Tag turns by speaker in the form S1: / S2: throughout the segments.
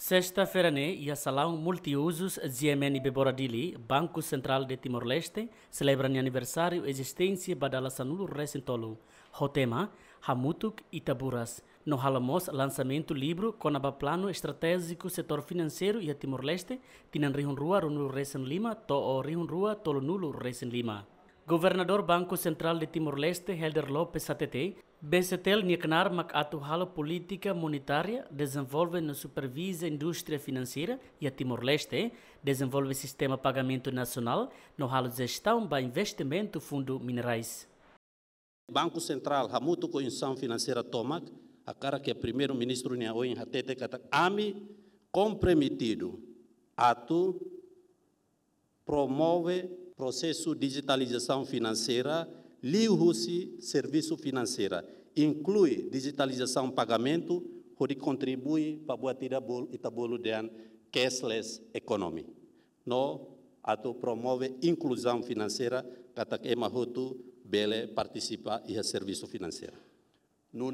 S1: Sexta-feira, e a Salão Multiusos GMN Beboradili, Banco Central de Timor-Leste, celebra o aniversário existência badala sanulu recentolo. O tema, Hamutuk e Taburas. No halamos lançamento livro com o Plano Estratégico Setor Financeiro e a Timor-Leste, que Rihun Rua, Runu Recen Lima, To O Rihun Rua, Tolo Nulo Lima. Governador Banco Central de Timor-Leste, Helder Lopes ATT, BCTL Nieknar mac atuhala política monetária, desenvolve e supervisa a indústria financeira e a Timor-Leste, desenvolve sistema pagamento nacional no halo gestão para investimento fundo minerais.
S2: Banco Central ha muito condição financeira tomac, a cara que é primeiro-ministro nia oin hatete kata ami comprometido atu promove processo de digitalização financeira, livre-se serviço financeiro, inclui digitalização pagamento, que contribui para a tabolo de cashless economy. No, ato promove inclusão financeira, kata kema bele participa ia é serviço financeiro. No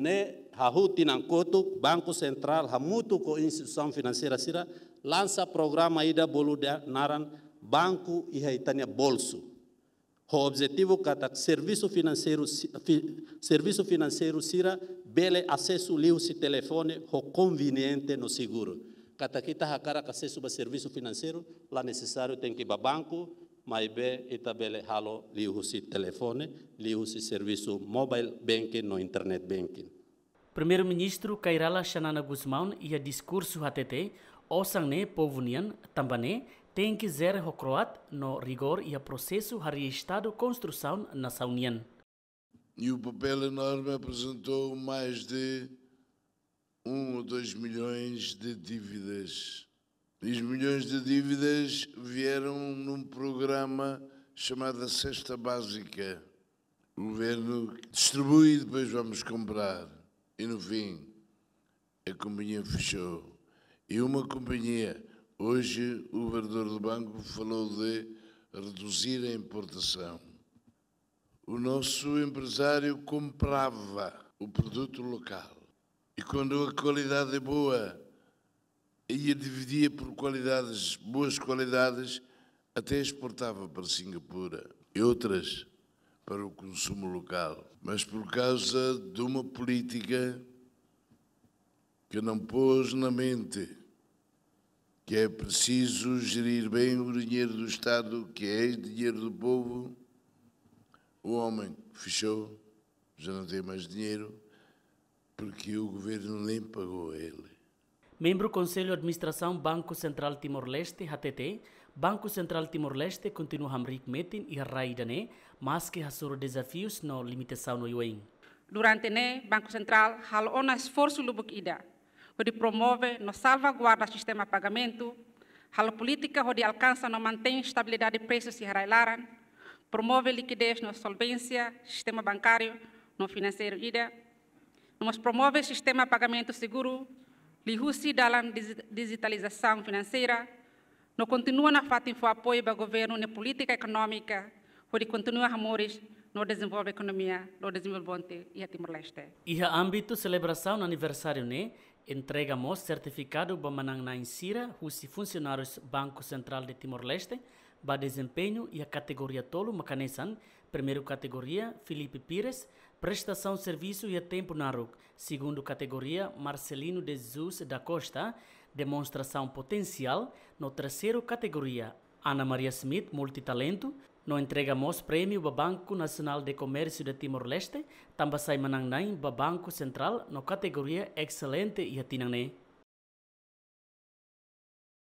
S2: hahuti nankotu Banco Central muito ko instituição financeira sira lança programa ida bolu naran banco e haitania bolso. O objetivo é o serviço financeiro serviço financeiro sira bele acesso livre telefone o conveniente no seguro. Cada que Kata kita tá hakara acesso ba serviço financeiro lá necessário tem que ir ba banco mas maibe ita também halo livre telefone livre serviço mobile banking no internet banking.
S1: Primeiro-Ministro Kairala Shanana e a discurso até te, HTT, osangne povunian também tem que ser recruat no rigor e a processo hari Estado construção nessa União.
S3: E o papel enorme apresentou mais de 1 um ou 2 milhões de dívidas. Os milhões de dívidas vieram num programa chamado Cesta Básica. O governo distribui e depois vamos comprar. E no fim, a companhia fechou. E uma companhia Hoje, o governador do banco falou de reduzir a importação. O nosso empresário comprava o produto local. E quando a qualidade é boa, ia dividia por qualidades, boas qualidades, até exportava para Singapura e outras para o consumo local. Mas por causa de uma política que não pôs na mente que é preciso gerir bem o dinheiro do Estado, que é dinheiro do povo. O homem fechou, já não tem mais dinheiro, porque o governo nem pagou a ele. Membro
S1: do Conselho de Administração Banco Central Timor-Leste, HTT, Banco Central Timor-Leste continua a abrir Metin e a Dané, mas que hassur desafios no limitação no Yuin.
S4: Durante o Banco Central hal um esforço lubuk onde promove no salvaguarda sistema de pagamento, a política onde alcança não mantém estabilidade de preços e railaran, promove liquidez na solvência, sistema bancário, no financeiro ida, nos promove sistema de pagamento seguro, lihusi dalam digitalização financeira, não continua na fato em apoio para o governo na política econômica, onde continua amores no desenvolve economia, no desenvolvimento e a Timor-Leste.
S1: E a âmbito celebração no aniversário, né? Entregamos certificado para Manang na Insira, os funcionários Banco Central de Timor-Leste, para desempenho e a categoria Tolo Macanesan, primeiro categoria Felipe Pires, prestação serviço e a tempo na RUC, segundo categoria Marcelino de Jesus da Costa, demonstração potencial, no terceiro categoria Ana Maria Smith, multitalento, no entregamos premio para Banco Nacional de Comercio de Timor-Leste, também sai manang nain para Banco Central no categoria Excelente e atinang